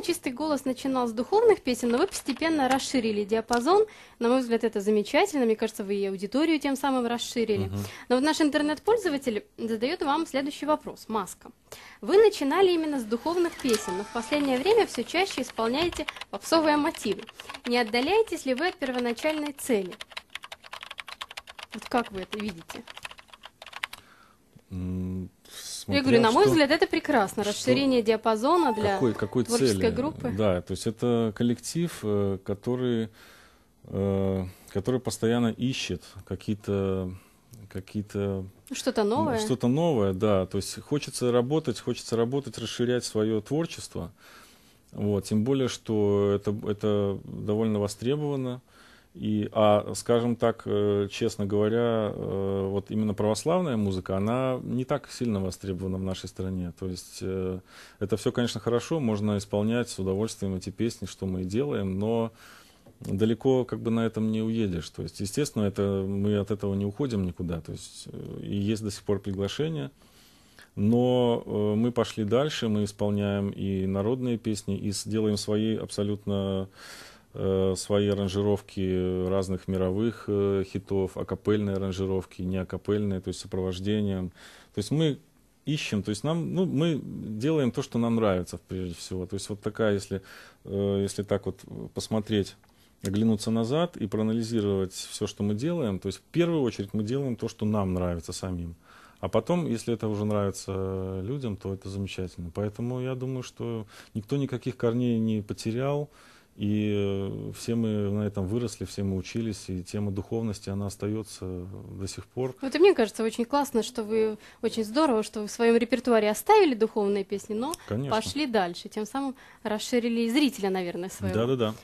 Чистый голос начинал с духовных песен, но вы постепенно расширили диапазон. На мой взгляд, это замечательно. Мне кажется, вы и аудиторию тем самым расширили. Угу. Но вот наш интернет-пользователь задает вам следующий вопрос. Маска. Вы начинали именно с духовных песен, но в последнее время все чаще исполняете попсовые мотивы. Не отдаляетесь ли вы от первоначальной цели? Вот как вы это видите? там Я говорю, на мой что... взгляд, это прекрасно, расширение что... диапазона для какой, какой творческой цели? группы. Да, то есть это коллектив, э, который, э, который постоянно ищет какие-то какие-то... Что-то новое. Что-то новое, да. То есть хочется работать, хочется работать, расширять свое творчество. Вот. Тем более, что это, это довольно востребовано. И, а, скажем так, э, честно говоря, э, вот именно православная музыка, она не так сильно востребована в нашей стране. То есть э, это все, конечно, хорошо, можно исполнять с удовольствием эти песни, что мы и делаем, но далеко как бы на этом не уедешь. То есть, естественно, это, мы от этого не уходим никуда. То есть и есть до сих пор приглашения. Но мы пошли дальше, мы исполняем и народные песни, и делаем свои абсолютно Э, свои аранжировки разных мировых э, хитов, акапельные аранжировки, не акапельные, то есть сопровождением. То есть мы ищем, то есть нам, ну, мы делаем то, что нам нравится прежде всего. То есть вот такая, если, э, если так вот посмотреть, оглянуться назад и проанализировать все, что мы делаем, то есть в первую очередь мы делаем то, что нам нравится самим. А потом, если это уже нравится людям, то это замечательно. Поэтому я думаю, что никто никаких корней не потерял. И э, все мы на этом выросли, все мы учились, и тема духовности, она остается э, до сих пор. Вот и мне кажется, очень классно, что вы, очень здорово, что вы в своем репертуаре оставили духовные песни, но Конечно. пошли дальше, тем самым расширили и зрителя, наверное, своего. Да-да-да.